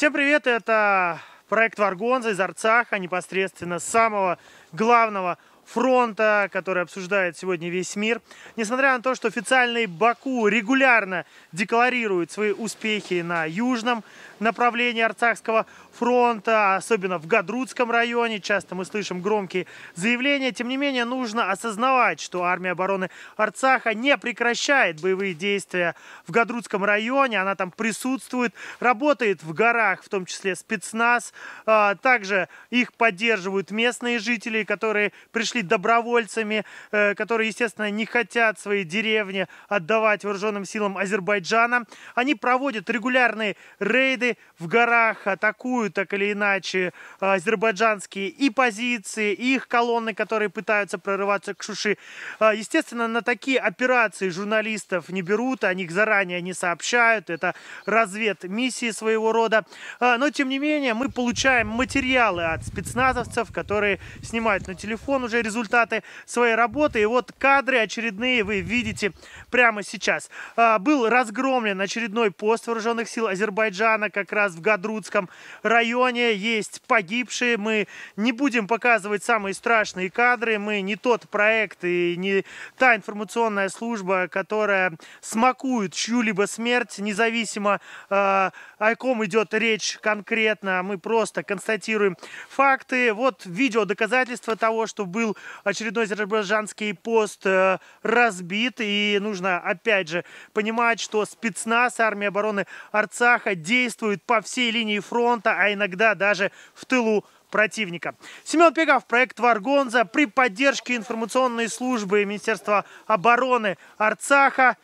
Всем привет, это проект Варгонза из Арцаха, непосредственно самого главного фронта, который обсуждает сегодня весь мир. Несмотря на то, что официальный Баку регулярно декларирует свои успехи на южном направлении Арцахского фронта, особенно в Гадрутском районе, часто мы слышим громкие заявления, тем не менее нужно осознавать, что армия обороны Арцаха не прекращает боевые действия в Гадрутском районе, она там присутствует, работает в горах, в том числе спецназ, а, также их поддерживают местные жители, которые пришли пришли добровольцами, э, которые, естественно, не хотят свои деревни отдавать вооруженным силам Азербайджана. Они проводят регулярные рейды в горах, атакуют так или иначе э, азербайджанские и позиции, и их колонны, которые пытаются прорываться к Шуши. Э, естественно, на такие операции журналистов не берут, о них заранее не сообщают. Это разведмиссии своего рода. Но, тем не менее, мы получаем материалы от спецназовцев, которые снимают на телефон уже лучшие результаты своей работы. И вот кадры очередные вы видите прямо сейчас. А, был разгромлен очередной пост вооруженных сил Азербайджана как раз в Гадрутском районе. Есть погибшие. Мы не будем показывать самые страшные кадры. Мы не тот проект и не та информационная служба, которая смакует чью-либо смерть, независимо а, о ком идет речь конкретно. Мы просто констатируем факты. Вот видео доказательства того, что был был очередной азербайджанский пост э, разбит. И нужно, опять же, понимать, что спецназ армии обороны Арцаха действует по всей линии фронта, а иногда даже в тылу противника. Семен Пегов, проект «Варгонза» при поддержке информационной службы Министерства обороны Арцаха